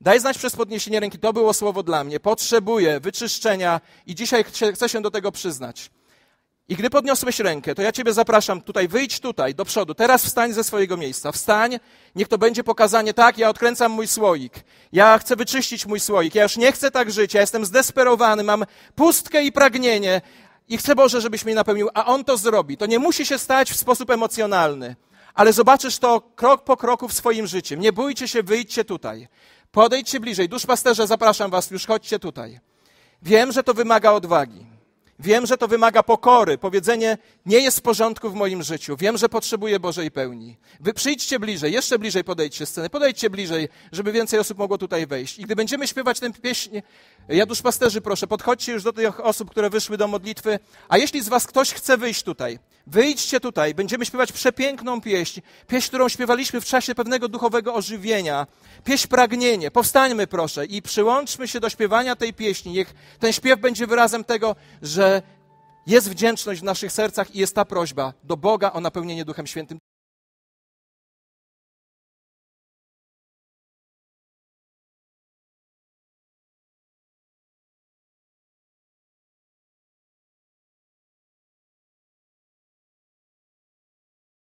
Daj znać przez podniesienie ręki, to było słowo dla mnie. Potrzebuję wyczyszczenia i dzisiaj chcę się do tego przyznać. I gdy podniosłeś rękę, to ja Ciebie zapraszam tutaj, wyjdź tutaj, do przodu, teraz wstań ze swojego miejsca, wstań, niech to będzie pokazanie, tak, ja odkręcam mój słoik, ja chcę wyczyścić mój słoik, ja już nie chcę tak żyć, ja jestem zdesperowany, mam pustkę i pragnienie i chcę Boże, żebyś mnie napełnił, a On to zrobi. To nie musi się stać w sposób emocjonalny, ale zobaczysz to krok po kroku w swoim życiu. Nie bójcie się, wyjdźcie tutaj. Podejdźcie bliżej. Duszpasterze, zapraszam was, już chodźcie tutaj. Wiem, że to wymaga odwagi. Wiem, że to wymaga pokory. Powiedzenie nie jest w porządku w moim życiu. Wiem, że potrzebuję Bożej pełni. Wy przyjdźcie bliżej, jeszcze bliżej podejdźcie sceny, podejdźcie bliżej, żeby więcej osób mogło tutaj wejść. I gdy będziemy śpiewać tę pieśń, ja dusz pasterzy proszę, podchodźcie już do tych osób, które wyszły do modlitwy. A jeśli z was ktoś chce wyjść tutaj, Wyjdźcie tutaj, będziemy śpiewać przepiękną pieśń, pieśń, którą śpiewaliśmy w czasie pewnego duchowego ożywienia, pieśń pragnienie. Powstańmy proszę i przyłączmy się do śpiewania tej pieśni. Niech ten śpiew będzie wyrazem tego, że jest wdzięczność w naszych sercach i jest ta prośba do Boga o napełnienie Duchem Świętym.